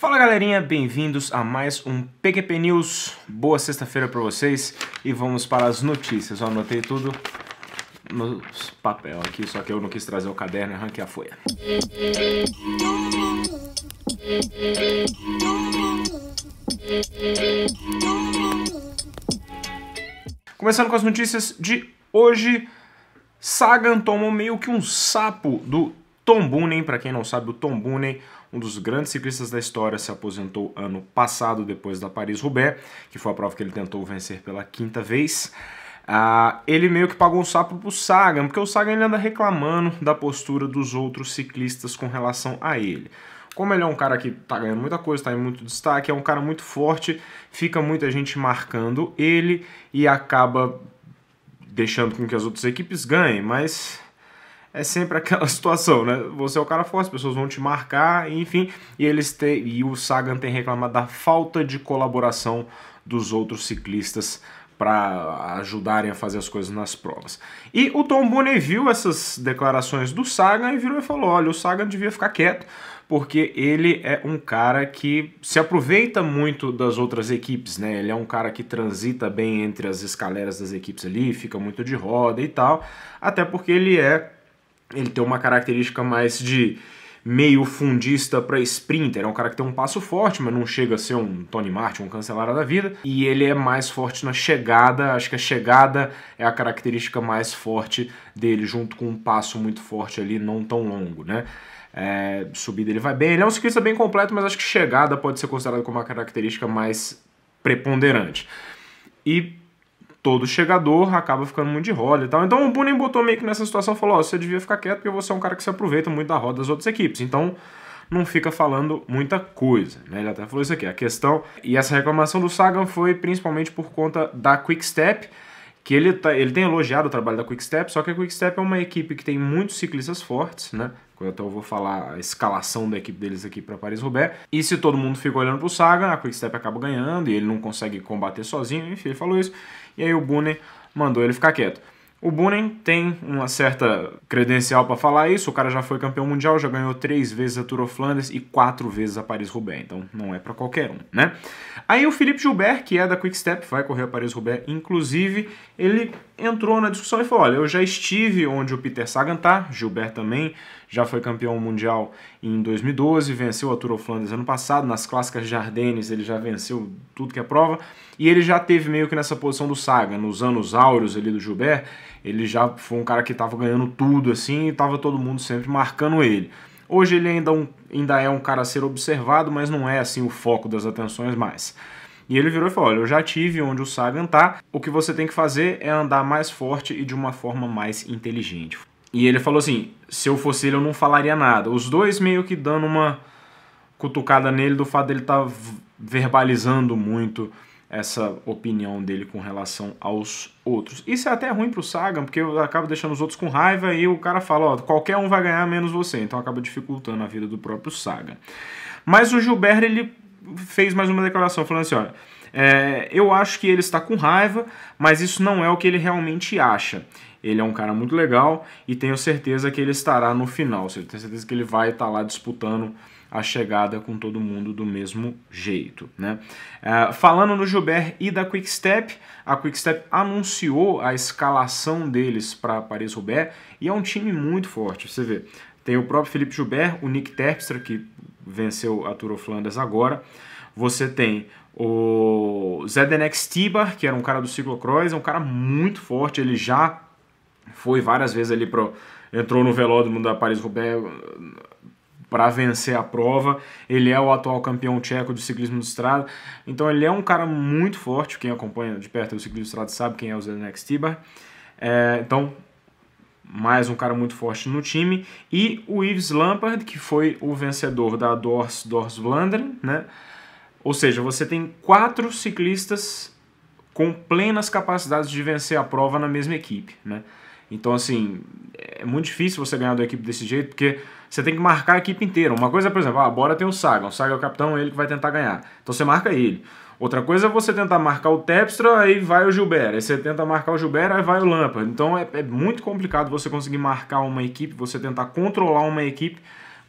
Fala galerinha, bem-vindos a mais um PQP News. Boa sexta-feira para vocês e vamos para as notícias. Eu anotei tudo no papel aqui, só que eu não quis trazer o caderno, arranquei a folha. Começando com as notícias de hoje, Sagan tomou meio que um sapo do Tom Boonen, para quem não sabe, o Tom Boonen um dos grandes ciclistas da história, se aposentou ano passado depois da Paris-Roubaix, que foi a prova que ele tentou vencer pela quinta vez. Ah, ele meio que pagou um sapo pro Sagan, porque o Sagan ele anda reclamando da postura dos outros ciclistas com relação a ele. Como ele é um cara que tá ganhando muita coisa, tá em muito destaque, é um cara muito forte, fica muita gente marcando ele e acaba deixando com que as outras equipes ganhem, mas é sempre aquela situação, né? Você é o cara forte, as pessoas vão te marcar, enfim, e eles te, e o Sagan tem reclamado da falta de colaboração dos outros ciclistas para ajudarem a fazer as coisas nas provas. E o Tom Bonet viu essas declarações do Sagan e virou e falou: "Olha, o Sagan devia ficar quieto, porque ele é um cara que se aproveita muito das outras equipes, né? Ele é um cara que transita bem entre as escaleras das equipes ali, fica muito de roda e tal, até porque ele é ele tem uma característica mais de meio fundista para sprinter. É um cara que tem um passo forte, mas não chega a ser um Tony Martin, um cancelara da vida. E ele é mais forte na chegada. Acho que a chegada é a característica mais forte dele, junto com um passo muito forte ali, não tão longo, né? É, subida ele vai bem. Ele é um ciclista bem completo, mas acho que chegada pode ser considerada como uma característica mais preponderante. E todo chegador acaba ficando muito de roda e tal. Então o Boonen botou meio que nessa situação falou: Ó, oh, você devia ficar quieto porque você é um cara que se aproveita muito da roda das outras equipes. Então não fica falando muita coisa. Né? Ele até falou isso aqui. A questão e essa reclamação do Sagan foi principalmente por conta da Quick Step que ele, tá, ele tem elogiado o trabalho da Quickstep, só que a Quickstep é uma equipe que tem muitos ciclistas fortes, né? Eu até vou falar a escalação da equipe deles aqui para Paris-Roubaix. E se todo mundo fica olhando para o Saga, a Quickstep acaba ganhando e ele não consegue combater sozinho, enfim, ele falou isso. E aí o Bunner mandou ele ficar quieto. O Bunen tem uma certa credencial para falar isso. O cara já foi campeão mundial, já ganhou três vezes a Tour of Flanders e quatro vezes a Paris-Roubaix. Então não é para qualquer um, né? Aí o Felipe Gilbert, que é da Quick Step, vai correr a Paris-Roubaix, inclusive, ele entrou na discussão e falou: olha, eu já estive onde o Peter Sagan tá, Gilbert também, já foi campeão mundial em 2012, venceu a Tour of Flanders ano passado, nas clássicas Jardines ele já venceu tudo que é prova, e ele já teve meio que nessa posição do Saga, nos anos áureos ali do Gilbert, ele já foi um cara que estava ganhando tudo assim, e estava todo mundo sempre marcando ele. Hoje ele ainda, é um, ainda é um cara a ser observado, mas não é assim o foco das atenções mais. E ele virou e falou: Olha, eu já tive onde o Sagan tá, o que você tem que fazer é andar mais forte e de uma forma mais inteligente. E ele falou assim: se eu fosse ele, eu não falaria nada. Os dois meio que dando uma cutucada nele do fato dele estar tá verbalizando muito essa opinião dele com relação aos outros. Isso é até ruim pro Sagan, porque acaba deixando os outros com raiva e o cara fala, ó, qualquer um vai ganhar menos você, então acaba dificultando a vida do próprio Sagan. Mas o Gilberto ele fez mais uma declaração falando assim, olha, é, eu acho que ele está com raiva, mas isso não é o que ele realmente acha. Ele é um cara muito legal e tenho certeza que ele estará no final. seja, tenho certeza que ele vai estar tá lá disputando a chegada com todo mundo do mesmo jeito. Né? Uh, falando no Gilbert e da Quickstep, a Quickstep anunciou a escalação deles para Paris-Roubaix e é um time muito forte. Você vê, tem o próprio Felipe Gilbert, o Nick Terpstra, que venceu a Tour of Flanders agora. Você tem o Zedenek Stibar, que era um cara do ciclocross, é um cara muito forte, ele já foi várias vezes ali pro entrou no velódromo da Paris-Roubaix uh, para vencer a prova. Ele é o atual campeão tcheco de ciclismo de estrada. Então ele é um cara muito forte. Quem acompanha de perto o ciclismo de estrada sabe quem é o Zdenek Stibar. É, então mais um cara muito forte no time e o Yves Lampard, que foi o vencedor da Dors Dors Vlaanderen, né? Ou seja, você tem quatro ciclistas com plenas capacidades de vencer a prova na mesma equipe, né? Então, assim, é muito difícil você ganhar da equipe desse jeito, porque você tem que marcar a equipe inteira. Uma coisa, é, por exemplo, ah, tem o Saga. O Saga é o capitão, ele que vai tentar ganhar. Então você marca ele. Outra coisa é você tentar marcar o Tepstra, aí vai o Gilberto. Aí você tenta marcar o Gilberto, aí vai o lampa Então é, é, muito complicado você conseguir marcar uma equipe, você tentar controlar uma equipe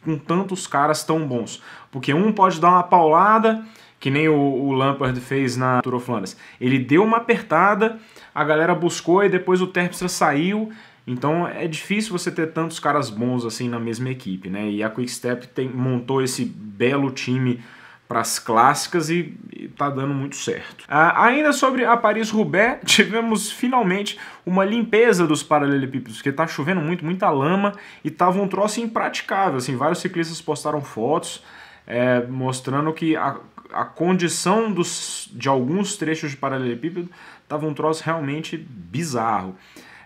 com tantos caras tão bons. Porque um pode dar uma paulada que nem o, o Lampard fez na Tour of Flanders. Ele deu uma apertada, a galera buscou e depois o Terpstra saiu. Então é difícil você ter tantos caras bons assim na mesma equipe, né? E a Quick tem, montou esse belo time para as clássicas e, e tá dando muito certo. Ah, ainda sobre a Paris-Roubaix, tivemos finalmente uma limpeza dos paralelepípedos, porque tá chovendo muito, muita lama e tava um troço impraticável, assim, vários ciclistas postaram fotos, é, mostrando que a, a condição dos, de alguns trechos de paralelepípedo estava um troço realmente bizarro.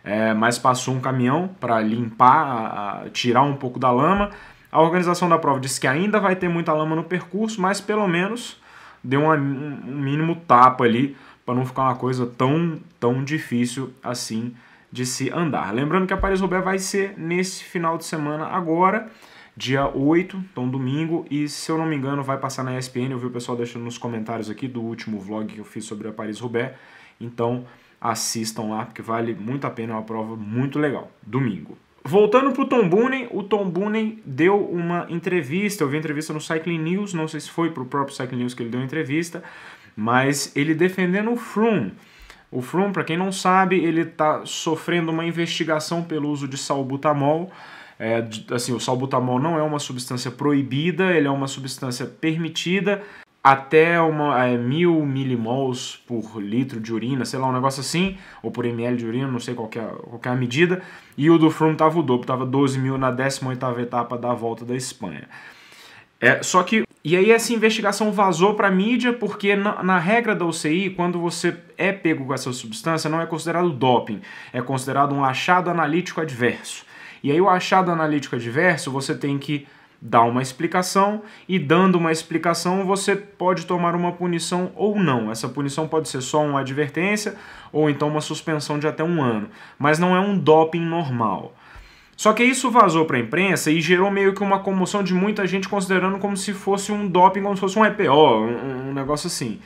É, mas passou um caminhão para limpar, a, a tirar um pouco da lama. A organização da prova disse que ainda vai ter muita lama no percurso, mas pelo menos deu uma, um mínimo tapa ali para não ficar uma coisa tão, tão difícil assim de se andar. Lembrando que a Paris-Roubaix vai ser nesse final de semana agora dia 8, então domingo, e se eu não me engano vai passar na ESPN, eu vi o pessoal deixando nos comentários aqui do último vlog que eu fiz sobre a Paris-Roubaix, então assistam lá, porque vale muito a pena, é uma prova muito legal, domingo. Voltando para o Tom Boonen, o Tom Boonen deu uma entrevista, eu vi entrevista no Cycling News, não sei se foi para o próprio Cycling News que ele deu a entrevista, mas ele defendendo o Froome. O Froome, para quem não sabe, ele está sofrendo uma investigação pelo uso de salbutamol, é, assim, o salbutamol não é uma substância proibida, ele é uma substância permitida até uma, é, mil milimols por litro de urina, sei lá, um negócio assim, ou por ml de urina, não sei qual, é, qual é a medida. E o do Froome estava o dobro, estava 12 mil na 18ª etapa da Volta da Espanha. É, só que, e aí essa investigação vazou para mídia porque na, na, regra da UCI, quando você é pego com essa substância, não é considerado doping, é considerado um achado analítico adverso. E aí o achado analítico adverso, você tem que dar uma explicação e dando uma explicação você pode tomar uma punição ou não. Essa punição pode ser só uma advertência ou então uma suspensão de até um ano, mas não é um doping normal. Só que isso vazou para a imprensa e gerou meio que uma comoção de muita gente considerando como se fosse um doping, como se fosse um EPO, um, um negócio assim.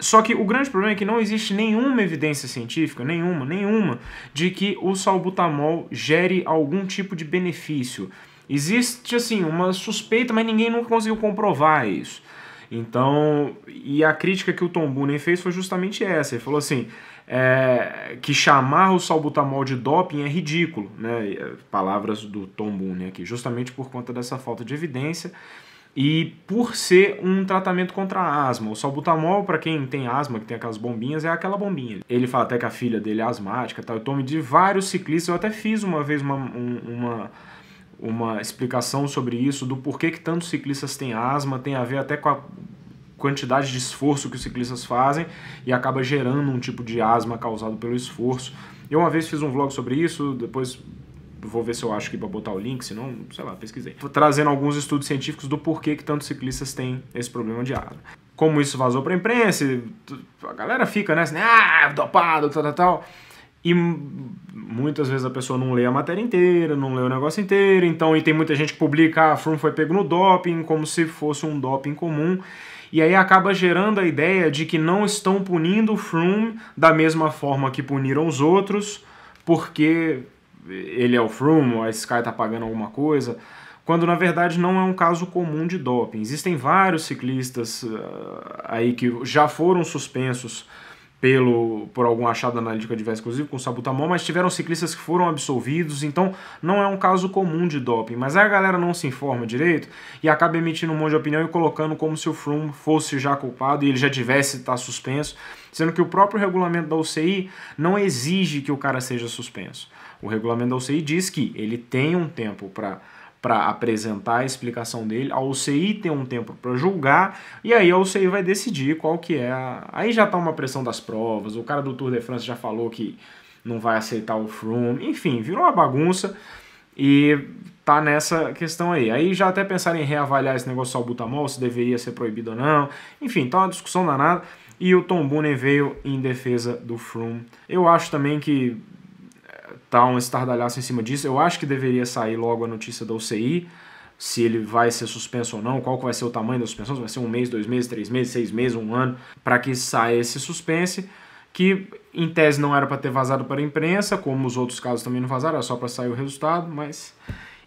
Só que o grande problema é que não existe nenhuma evidência científica, nenhuma, nenhuma, de que o salbutamol gere algum tipo de benefício. Existe, assim, uma suspeita, mas ninguém nunca conseguiu comprovar isso. Então, e a crítica que o Tom Boonen fez foi justamente essa. Ele falou assim, é, que chamar o salbutamol de doping é ridículo, né? Palavras do Tom Boonen aqui, justamente por conta dessa falta de evidência e por ser um tratamento contra asma, o salbutamol, para quem tem asma, que tem aquelas bombinhas, é aquela bombinha. Ele fala até que a filha dele é asmática, tal. Eu tomo de vários ciclistas, eu até fiz uma vez uma, uma, uma explicação sobre isso, do porquê que tantos ciclistas têm asma, tem a ver até com a quantidade de esforço que os ciclistas fazem e acaba gerando um tipo de asma causado pelo esforço. Eu uma vez fiz um vlog sobre isso, depois vou ver se eu acho que para botar o link, senão, sei lá, pesquisei. Trazendo alguns estudos científicos do porquê que tantos ciclistas têm esse problema de asma. Como isso vazou para a imprensa, a galera fica né, assim, ah, dopado, tal, tal, tal. E muitas vezes a pessoa não lê a matéria inteira, não lê o negócio inteiro, então e tem muita gente que publica, ah, Froome foi pego no doping, como se fosse um doping comum. E aí acaba gerando a ideia de que não estão punindo o Froome da mesma forma que puniram os outros, porque ele é o Froome, ou a Sky está pagando alguma coisa, quando na verdade não é um caso comum de doping. Existem vários ciclistas uh, aí que já foram suspensos pelo por algum achado analítico adverso, inclusive com o mas tiveram ciclistas que foram absolvidos, então não é um caso comum de doping. Mas a galera não se informa direito e acaba emitindo um monte de opinião e colocando como se o Froome fosse já culpado e ele já tivesse estar tá suspenso, sendo que o próprio regulamento da UCI não exige que o cara seja suspenso. O regulamento da UCI diz que ele tem um tempo para para apresentar a explicação dele, a UCI tem um tempo para julgar, e aí a UCI vai decidir qual que é a... Aí já está uma pressão das provas, o cara do Tour de France já falou que não vai aceitar o Froome, enfim, virou uma bagunça e tá nessa questão aí. Aí já até pensaram em reavaliar esse negócio ao butamol, se deveria ser proibido ou não. Enfim, tá uma discussão danada. E o Tom Boonen veio em defesa do Froome. Eu acho também que tá um estardalhaço em cima disso. Eu acho que deveria sair logo a notícia da UCI, se ele vai ser suspenso ou não, qual vai ser o tamanho da suspensão, se vai ser um mês, dois meses, três meses, seis meses, um ano, para que saia esse suspense, que em tese não era para ter vazado para a imprensa, como os outros casos também não vazaram, era só para sair o resultado, mas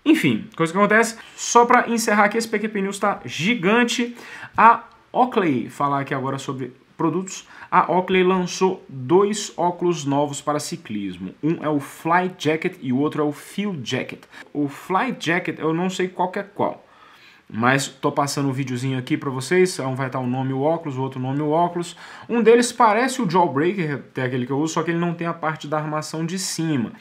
enfim, coisa que acontece. Só para encerrar aqui, esse PQP News está gigante. A Oakley falar aqui agora sobre produtos a Oakley lançou dois óculos novos para ciclismo. Um é o Fly Jacket e o outro é o Field Jacket. O Fly Jacket eu não sei qual é qual, mas tô passando o um videozinho aqui para vocês. Um vai estar o um nome o óculos, o outro nome o óculos. Um deles parece o Jawbreaker, até aquele que eu uso, só que ele não tem a parte da armação de cima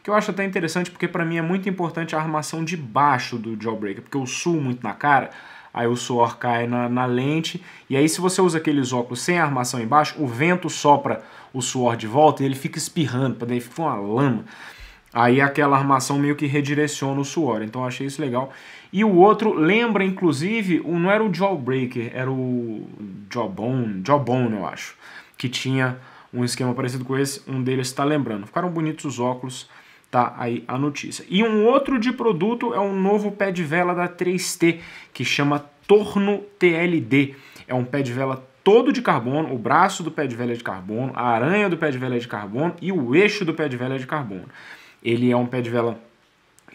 que eu acho até interessante porque para mim é muito importante a armação de baixo do Jawbreaker, porque eu sumo muito na cara aí o suor cai na, na lente. E aí, se você usa aqueles óculos sem armação embaixo, o vento sopra o suor de volta e ele fica espirrando, para dentro fica uma lama. Aí aquela armação meio que redireciona o suor, então achei isso legal. E o outro lembra, inclusive, o não era o Jawbreaker, era o Jawbone, Jawbone eu acho, que tinha um esquema parecido com esse, um deles está lembrando. Ficaram bonitos os óculos, tá aí a notícia. E um outro de produto é um novo pé de vela da 3T, que chama Torno TLD. É um pé de vela todo de carbono, o braço do pé de vela é de carbono, a aranha do pé de vela é de carbono e o eixo do pé de vela é de carbono. Ele é um pé de vela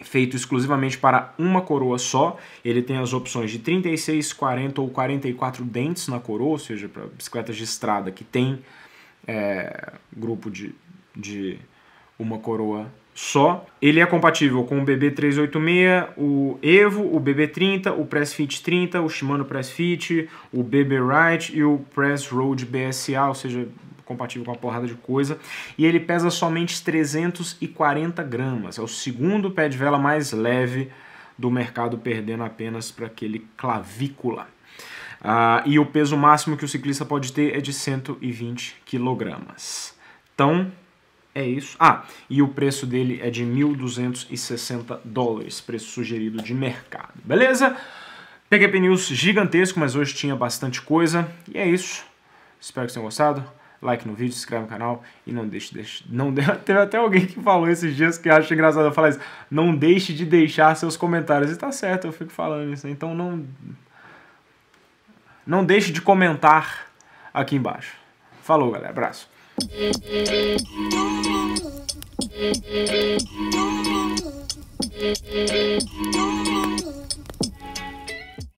feito exclusivamente para uma coroa só. Ele tem as opções de 36, 40 ou 44 dentes na coroa, ou seja, para bicicletas de estrada que tem é, grupo de, de uma coroa só. Ele é compatível com o BB386, o Evo, o BB30, o Pressfit 30, o Shimano Pressfit, o BB Right e o Press Road BSA, ou seja, compatível com uma porrada de coisa. E ele pesa somente 340 gramas. É o segundo pé de vela mais leve do mercado, perdendo apenas para aquele clavícula. Ah, e o peso máximo que o ciclista pode ter é de 120 kg. Então, é isso. Ah, e o preço dele é de 1.260 dólares, preço sugerido de mercado. Beleza? PQP News gigantesco, mas hoje tinha bastante coisa. E é isso. Espero que tenham gostado. Like no vídeo, se inscreve no canal e não deixe, deixe não de... Teve até alguém que falou esses dias que acha engraçado eu falar isso. Não deixe de deixar seus comentários. E tá certo, eu fico falando isso. Né? Então não... Não deixe de comentar aqui embaixo. Falou, galera. Abraço. Thank you.